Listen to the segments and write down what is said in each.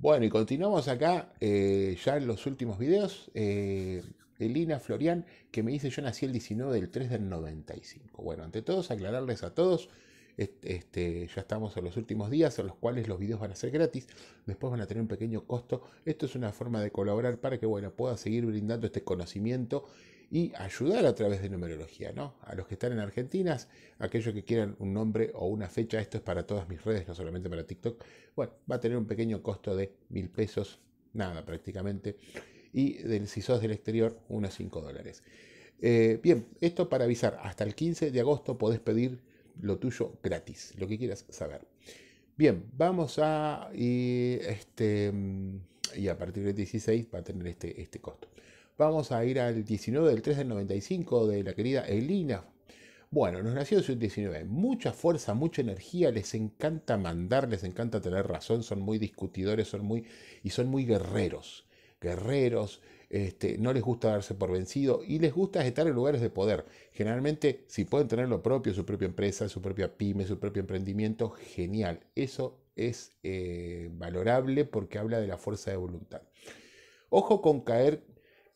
Bueno, y continuamos acá, eh, ya en los últimos videos. Eh, Elina Florian, que me dice, yo nací el 19 del 3 del 95. Bueno, ante todos, aclararles a todos este, ya estamos en los últimos días en los cuales los videos van a ser gratis, después van a tener un pequeño costo. Esto es una forma de colaborar para que bueno, pueda seguir brindando este conocimiento y ayudar a través de numerología, ¿no? A los que están en Argentina, aquellos que quieran un nombre o una fecha, esto es para todas mis redes, no solamente para TikTok. Bueno, va a tener un pequeño costo de mil pesos, nada prácticamente, y del, si sos del exterior, unos 5 dólares. Eh, bien, esto para avisar, hasta el 15 de agosto podés pedir lo tuyo gratis, lo que quieras saber. Bien, vamos a... Y, este, y a partir del 16 va a tener este, este costo. Vamos a ir al 19 del 3 del 95 de la querida Elina. Bueno, nos nacidos el 19, mucha fuerza, mucha energía, les encanta mandar, les encanta tener razón, son muy discutidores, son muy y son muy guerreros. Guerreros, este, no les gusta darse por vencido y les gusta estar en lugares de poder. Generalmente, si pueden tener lo propio, su propia empresa, su propia pyme, su propio emprendimiento, genial. Eso es eh, valorable porque habla de la fuerza de voluntad. Ojo con caer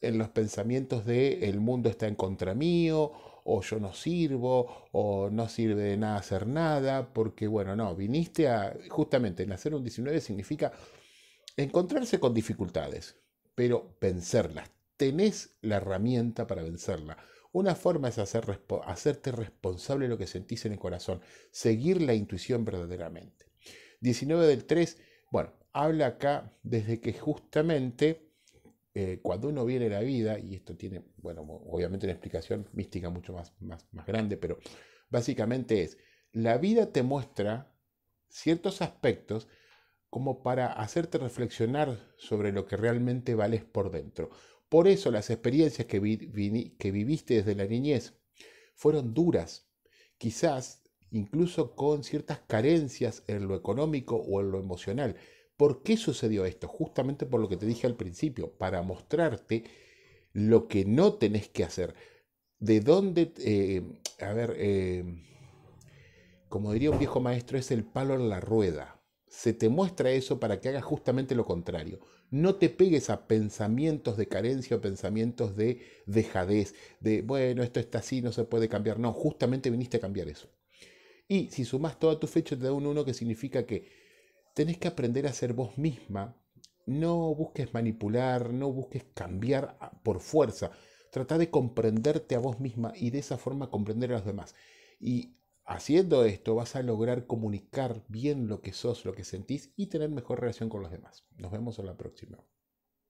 en los pensamientos de el mundo está en contra mío o yo no sirvo, o no sirve de nada hacer nada, porque bueno, no, viniste a, justamente, nacer un 19 significa encontrarse con dificultades, pero vencerlas. Tenés la herramienta para vencerla. Una forma es hacer, hacerte responsable de lo que sentís en el corazón, seguir la intuición verdaderamente. 19 del 3, bueno, habla acá desde que justamente eh, cuando uno viene a la vida, y esto tiene, bueno, obviamente una explicación mística mucho más, más grande, pero básicamente es, la vida te muestra ciertos aspectos como para hacerte reflexionar sobre lo que realmente vales por dentro. Por eso las experiencias que, viviste desde la niñez fueron duras, quizás incluso con ciertas carencias en lo económico o en lo emocional. ¿Por qué sucedió esto? Justamente por lo que te dije al principio, para mostrarte lo que no tenés que hacer. De dónde, eh, a ver, eh, como diría un viejo maestro, es el palo en la rueda se te muestra eso para que hagas justamente lo contrario. No te pegues a pensamientos de carencia o pensamientos de dejadez, de, bueno, esto está así, no se puede cambiar. No, justamente viniste a cambiar eso. Y si sumas toda tu fecha, te da un 1 que significa que tenés que aprender a ser vos misma. No busques manipular, no busques cambiar ah, por fuerza. Trata de comprenderte a vos misma y de esa forma comprender a los demás. Y Haciendo esto vas a lograr comunicar bien lo que sos, lo que sentís y tener mejor relación con los demás. Nos vemos en la próxima.